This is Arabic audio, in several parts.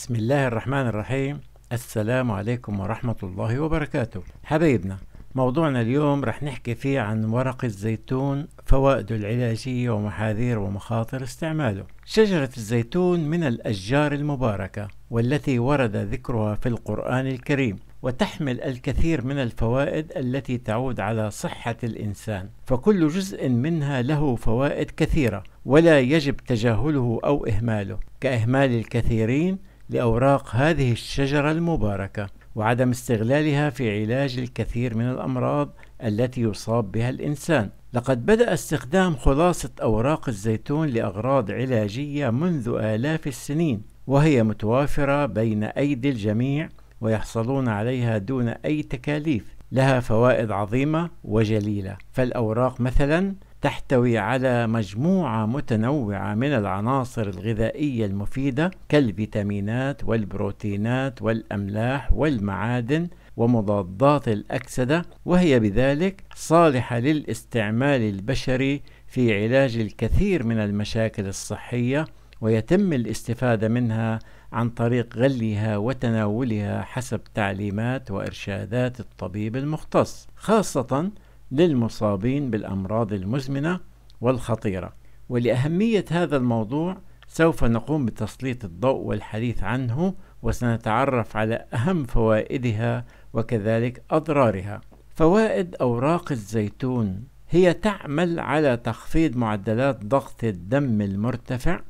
بسم الله الرحمن الرحيم السلام عليكم ورحمة الله وبركاته حبيبنا موضوعنا اليوم رح نحكي فيه عن ورق الزيتون فوائده العلاجية ومحاذير ومخاطر استعماله شجرة الزيتون من الأشجار المباركة والتي ورد ذكرها في القرآن الكريم وتحمل الكثير من الفوائد التي تعود على صحة الإنسان، فكل جزء منها له فوائد كثيرة، ولا يجب تجاهله أو إهماله، كإهمال الكثيرين لأوراق هذه الشجرة المباركة وعدم استغلالها في علاج الكثير من الأمراض التي يصاب بها الإنسان لقد بدأ استخدام خلاصة أوراق الزيتون لأغراض علاجية منذ آلاف السنين وهي متوافرة بين أيدي الجميع ويحصلون عليها دون أي تكاليف لها فوائد عظيمة وجليلة فالأوراق مثلا تحتوي على مجموعة متنوعة من العناصر الغذائية المفيدة كالفيتامينات والبروتينات والأملاح والمعادن ومضادات الأكسدة وهي بذلك صالحة للاستعمال البشري في علاج الكثير من المشاكل الصحية ويتم الاستفادة منها عن طريق غليها وتناولها حسب تعليمات وإرشادات الطبيب المختص خاصة للمصابين بالأمراض المزمنة والخطيرة ولأهمية هذا الموضوع سوف نقوم بتسليط الضوء والحديث عنه وسنتعرف على أهم فوائدها وكذلك أضرارها فوائد أوراق الزيتون هي تعمل على تخفيض معدلات ضغط الدم المرتفع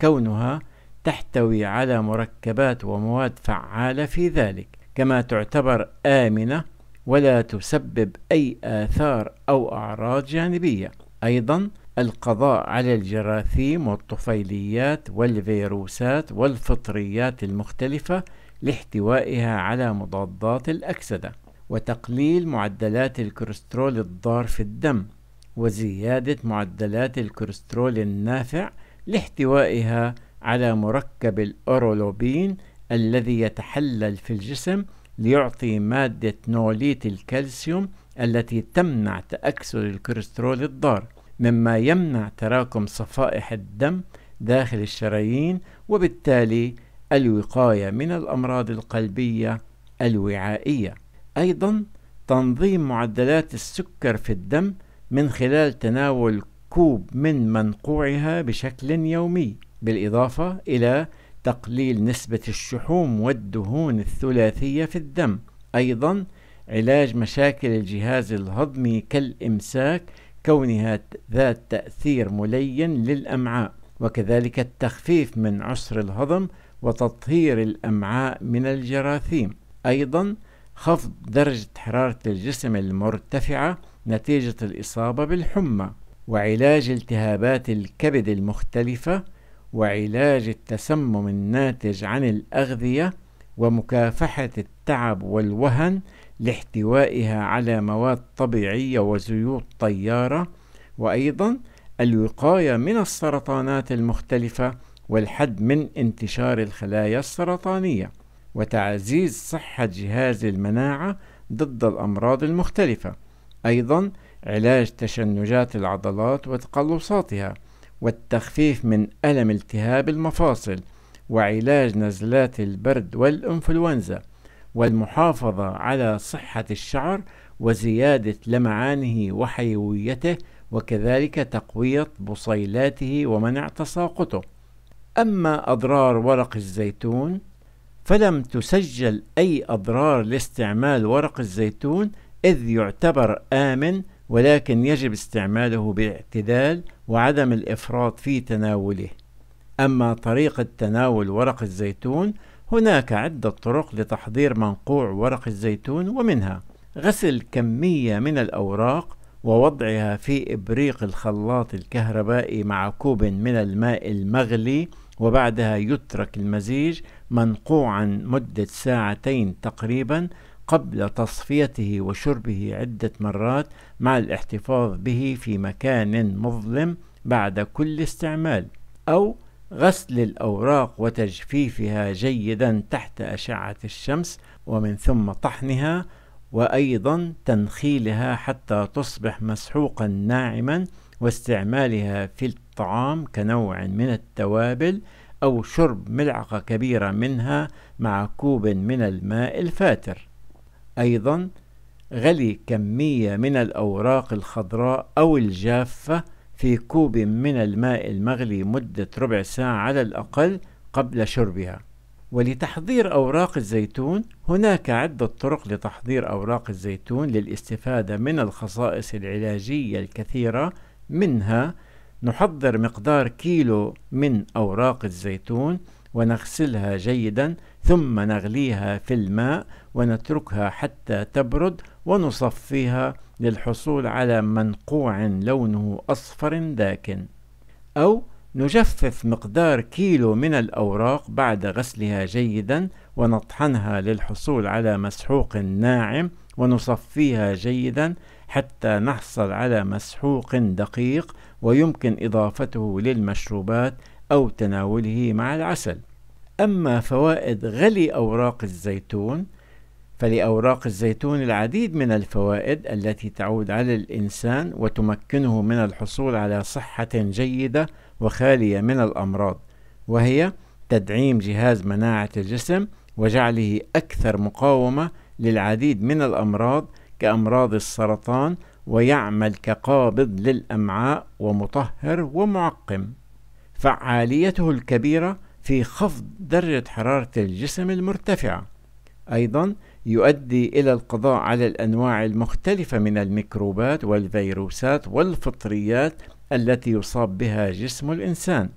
كونها تحتوي على مركبات ومواد فعالة في ذلك كما تعتبر آمنة ولا تسبب أي آثار أو أعراض جانبية أيضا القضاء على الجراثيم والطفيليات والفيروسات والفطريات المختلفة لاحتوائها على مضادات الأكسدة وتقليل معدلات الكوليسترول الضار في الدم وزيادة معدلات الكوليسترول النافع لاحتوائها على مركب الأورولوبين الذي يتحلل في الجسم ليعطي مادة نوليت الكالسيوم التي تمنع تأكسر الكوليسترول الضار مما يمنع تراكم صفائح الدم داخل الشرايين وبالتالي الوقاية من الأمراض القلبية الوعائية أيضا تنظيم معدلات السكر في الدم من خلال تناول كوب من منقوعها بشكل يومي بالإضافة إلى تقليل نسبة الشحوم والدهون الثلاثية في الدم أيضا علاج مشاكل الجهاز الهضمي كالإمساك كونها ذات تأثير ملين للأمعاء وكذلك التخفيف من عسر الهضم وتطهير الأمعاء من الجراثيم أيضا خفض درجة حرارة الجسم المرتفعة نتيجة الإصابة بالحمى وعلاج التهابات الكبد المختلفة وعلاج التسمم الناتج عن الأغذية ومكافحة التعب والوهن لاحتوائها على مواد طبيعية وزيوت طيارة وأيضا الوقاية من السرطانات المختلفة والحد من انتشار الخلايا السرطانية وتعزيز صحة جهاز المناعة ضد الأمراض المختلفة أيضا علاج تشنجات العضلات وتقلصاتها والتخفيف من ألم التهاب المفاصل وعلاج نزلات البرد والإنفلونزا والمحافظة على صحة الشعر وزيادة لمعانه وحيويته وكذلك تقوية بصيلاته ومنع تساقطه أما أضرار ورق الزيتون فلم تسجل أي أضرار لاستعمال ورق الزيتون إذ يعتبر آمن ولكن يجب استعماله باعتدال وعدم الإفراط في تناوله أما طريقة تناول ورق الزيتون هناك عدة طرق لتحضير منقوع ورق الزيتون ومنها غسل كمية من الأوراق ووضعها في إبريق الخلاط الكهربائي مع كوب من الماء المغلي وبعدها يترك المزيج منقوعا مدة ساعتين تقريبا قبل تصفيته وشربه عدة مرات مع الاحتفاظ به في مكان مظلم بعد كل استعمال أو غسل الأوراق وتجفيفها جيدا تحت أشعة الشمس ومن ثم طحنها وأيضا تنخيلها حتى تصبح مسحوقا ناعما واستعمالها في الطعام كنوع من التوابل أو شرب ملعقة كبيرة منها مع كوب من الماء الفاتر أيضا غلي كمية من الأوراق الخضراء أو الجافة في كوب من الماء المغلي مدة ربع ساعة على الأقل قبل شربها ولتحضير أوراق الزيتون هناك عدة طرق لتحضير أوراق الزيتون للاستفادة من الخصائص العلاجية الكثيرة منها نحضر مقدار كيلو من أوراق الزيتون ونغسلها جيدا ثم نغليها في الماء ونتركها حتى تبرد ونصفيها للحصول على منقوع لونه أصفر داكن أو نجفف مقدار كيلو من الأوراق بعد غسلها جيدا ونطحنها للحصول على مسحوق ناعم ونصفيها جيدا حتى نحصل على مسحوق دقيق ويمكن إضافته للمشروبات أو تناوله مع العسل أما فوائد غلي أوراق الزيتون فلأوراق الزيتون العديد من الفوائد التي تعود على الإنسان وتمكنه من الحصول على صحة جيدة وخالية من الأمراض وهي تدعيم جهاز مناعة الجسم وجعله أكثر مقاومة للعديد من الأمراض كأمراض السرطان ويعمل كقابض للأمعاء ومطهر ومعقم فعاليته الكبيرة في خفض درجة حرارة الجسم المرتفعة أيضا يؤدي إلى القضاء على الأنواع المختلفة من الميكروبات والفيروسات والفطريات التي يصاب بها جسم الإنسان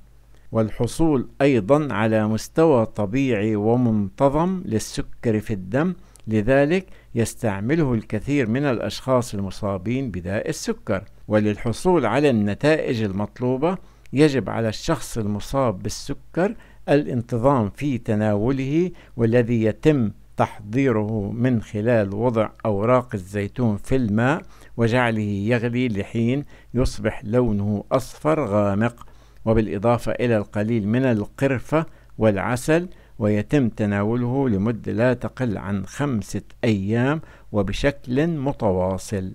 والحصول أيضا على مستوى طبيعي ومنتظم للسكر في الدم لذلك يستعمله الكثير من الأشخاص المصابين بداء السكر وللحصول على النتائج المطلوبة يجب على الشخص المصاب بالسكر الانتظام في تناوله والذي يتم تحضيره من خلال وضع أوراق الزيتون في الماء وجعله يغلي لحين يصبح لونه أصفر غامق وبالإضافة إلى القليل من القرفة والعسل ويتم تناوله لمدة لا تقل عن خمسة أيام وبشكل متواصل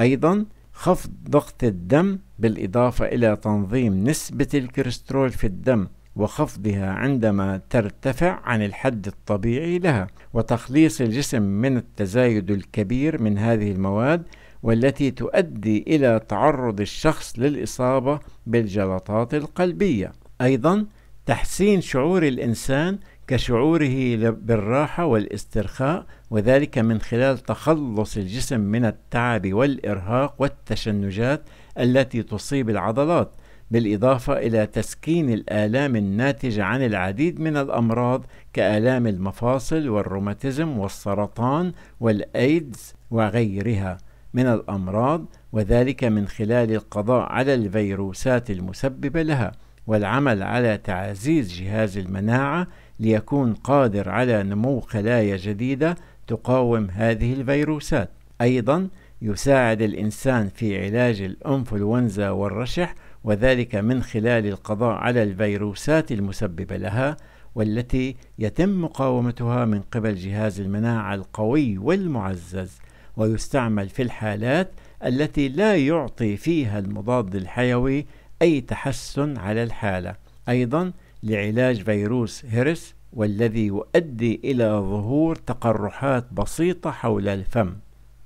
أيضا خفض ضغط الدم بالإضافة إلى تنظيم نسبة الكوليسترول في الدم وخفضها عندما ترتفع عن الحد الطبيعي لها وتخليص الجسم من التزايد الكبير من هذه المواد والتي تؤدي الى تعرض الشخص للاصابه بالجلطات القلبيه ايضا تحسين شعور الانسان كشعوره بالراحه والاسترخاء وذلك من خلال تخلص الجسم من التعب والارهاق والتشنجات التي تصيب العضلات بالإضافة إلى تسكين الآلام الناتجة عن العديد من الأمراض كآلام المفاصل والروماتيزم والسرطان والأيدز وغيرها من الأمراض وذلك من خلال القضاء على الفيروسات المسببة لها والعمل على تعزيز جهاز المناعة ليكون قادر على نمو خلايا جديدة تقاوم هذه الفيروسات. أيضا يساعد الإنسان في علاج الإنفلونزا والرشح وذلك من خلال القضاء على الفيروسات المسببة لها والتي يتم مقاومتها من قبل جهاز المناعة القوي والمعزز ويستعمل في الحالات التي لا يعطي فيها المضاد الحيوي أي تحسن على الحالة أيضا لعلاج فيروس هيرس والذي يؤدي إلى ظهور تقرحات بسيطة حول الفم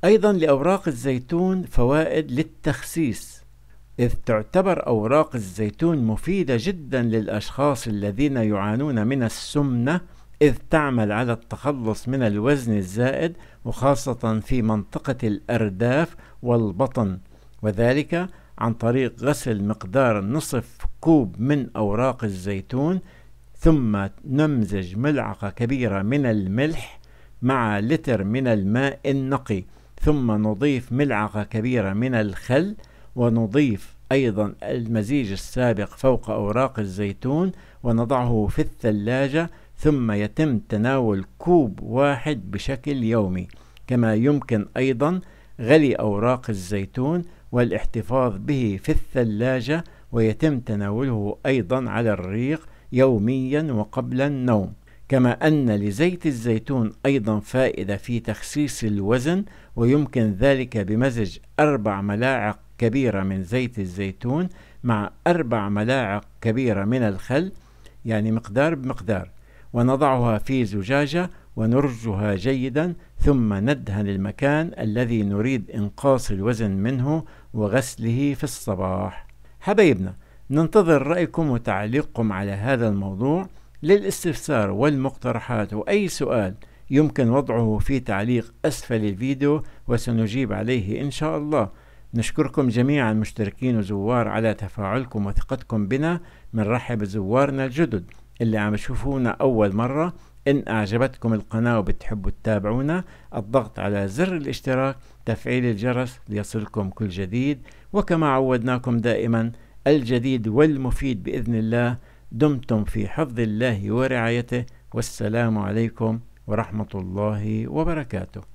أيضا لأوراق الزيتون فوائد للتخسيس إذ تعتبر أوراق الزيتون مفيدة جدا للأشخاص الذين يعانون من السمنة إذ تعمل على التخلص من الوزن الزائد وخاصة في منطقة الأرداف والبطن وذلك عن طريق غسل مقدار نصف كوب من أوراق الزيتون ثم نمزج ملعقة كبيرة من الملح مع لتر من الماء النقي ثم نضيف ملعقة كبيرة من الخل ونضيف أيضا المزيج السابق فوق أوراق الزيتون ونضعه في الثلاجة ثم يتم تناول كوب واحد بشكل يومي كما يمكن أيضا غلي أوراق الزيتون والاحتفاظ به في الثلاجة ويتم تناوله أيضا على الريق يوميا وقبل النوم كما أن لزيت الزيتون أيضا فائدة في تخسيس الوزن ويمكن ذلك بمزج أربع ملاعق كبيرة من زيت الزيتون مع أربع ملاعق كبيرة من الخل يعني مقدار بمقدار ونضعها في زجاجة ونرجها جيدا ثم ندهن المكان الذي نريد إنقاص الوزن منه وغسله في الصباح حبايبنا ننتظر رأيكم وتعليقكم على هذا الموضوع للاستفسار والمقترحات وأي سؤال يمكن وضعه في تعليق أسفل الفيديو وسنجيب عليه إن شاء الله نشكركم جميعا مشتركين وزوار على تفاعلكم وثقتكم بنا بنرحب بزوارنا الجدد اللي عم يشوفونا أول مرة إن أعجبتكم القناة وبتحبوا تتابعونا الضغط على زر الاشتراك تفعيل الجرس ليصلكم كل جديد وكما عودناكم دائما الجديد والمفيد بإذن الله دمتم في حفظ الله ورعايته والسلام عليكم ورحمة الله وبركاته